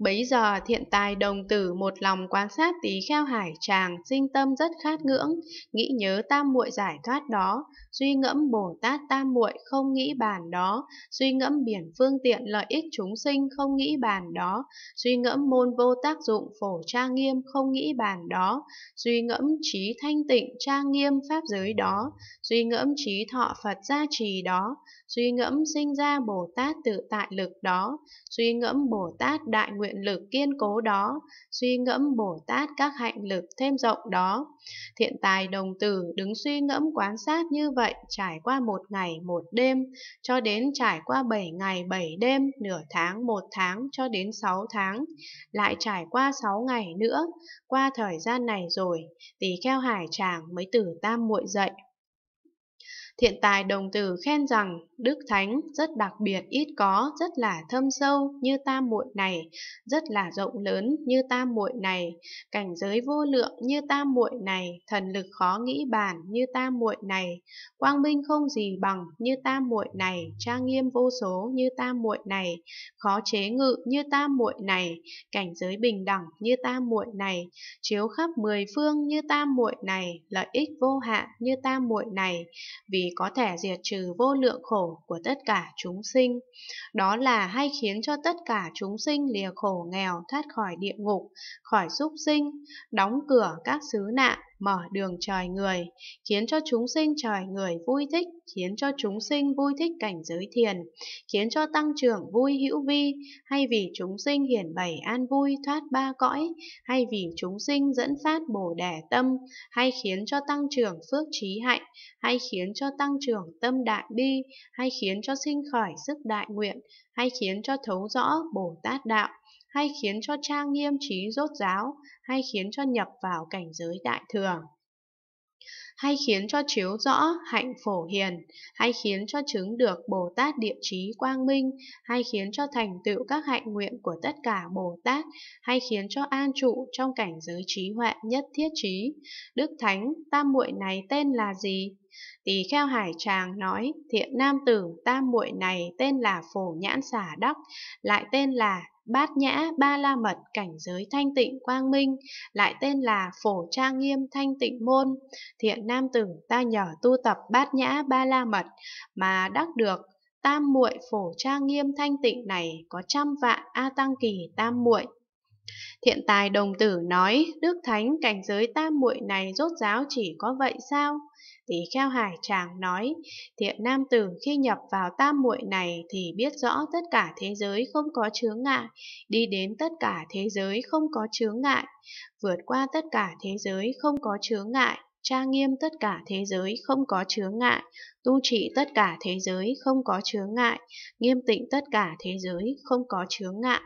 Bấy giờ thiện tài đồng tử một lòng quan sát tí kheo hải chàng, sinh tâm rất khát ngưỡng, nghĩ nhớ tam muội giải thoát đó, suy ngẫm Bồ Tát tam muội không nghĩ bàn đó, suy ngẫm biển phương tiện lợi ích chúng sinh không nghĩ bàn đó, suy ngẫm môn vô tác dụng phổ trang nghiêm không nghĩ bàn đó, suy ngẫm trí thanh tịnh trang nghiêm pháp giới đó, suy ngẫm trí thọ Phật gia trì đó, suy ngẫm sinh ra Bồ Tát tự tại lực đó, suy ngẫm Bồ Tát đại nguyện nguyện lực kiên cố đó, suy ngẫm Bồ Tát các hạnh lực thêm rộng đó. Thiện tài đồng tử đứng suy ngẫm quan sát như vậy trải qua một ngày một đêm, cho đến trải qua bảy ngày bảy đêm, nửa tháng một tháng cho đến sáu tháng, lại trải qua sáu ngày nữa, qua thời gian này rồi, tỳ kheo hải chàng mới từ tam muội dậy. Thiện tài đồng tử khen rằng Đức Thánh rất đặc biệt ít có, rất là thâm sâu như tam muội này, rất là rộng lớn như tam muội này, cảnh giới vô lượng như tam muội này, thần lực khó nghĩ bản như tam muội này, quang minh không gì bằng như tam muội này, trang nghiêm vô số như tam muội này, khó chế ngự như tam muội này, cảnh giới bình đẳng như tam muội này, chiếu khắp mười phương như tam muội này, lợi ích vô hạn như tam muội này. Vì có thể diệt trừ vô lượng khổ của tất cả chúng sinh. Đó là hay khiến cho tất cả chúng sinh lìa khổ nghèo thoát khỏi địa ngục, khỏi súc sinh, đóng cửa các xứ nạn, mở đường trời người, khiến cho chúng sinh trời người vui thích, khiến cho chúng sinh vui thích cảnh giới thiền, khiến cho tăng trưởng vui hữu vi, hay vì chúng sinh hiển bày an vui thoát ba cõi, hay vì chúng sinh dẫn phát bổ đẻ tâm, hay khiến cho tăng trưởng phước trí hạnh, hay khiến cho tăng trưởng tâm đại bi, hay khiến cho sinh khởi sức đại nguyện, hay khiến cho thấu rõ Bồ Tát Đạo, hay khiến cho trang nghiêm trí rốt ráo, hay khiến cho nhập vào cảnh giới đại thừa hay khiến cho chiếu rõ hạnh phổ hiền, hay khiến cho chứng được Bồ Tát địa trí quang minh, hay khiến cho thành tựu các hạnh nguyện của tất cả Bồ Tát, hay khiến cho an trụ trong cảnh giới trí huệ nhất thiết trí. Đức Thánh, tam muội này tên là gì? Tỳ kheo hải tràng nói, thiện nam tử tam muội này tên là phổ nhãn xả đắc, lại tên là bát nhã ba la mật cảnh giới thanh tịnh quang minh, lại tên là phổ trang nghiêm thanh tịnh môn. Thiện nam tử ta nhờ tu tập bát nhã ba la mật mà đắc được tam muội phổ trang nghiêm thanh tịnh này có trăm vạn a tăng kỳ tam muội Thiện tài đồng tử nói, Đức Thánh cảnh giới tam muội này rốt ráo chỉ có vậy sao? Tỷ kheo hải chàng nói, thiện nam tử khi nhập vào tam muội này thì biết rõ tất cả thế giới không có chướng ngại, đi đến tất cả thế giới không có chướng ngại, vượt qua tất cả thế giới không có chướng ngại, tra nghiêm tất cả thế giới không có chướng ngại, tu trị tất cả thế giới không có chướng ngại, nghiêm tịnh tất cả thế giới không có chướng ngại.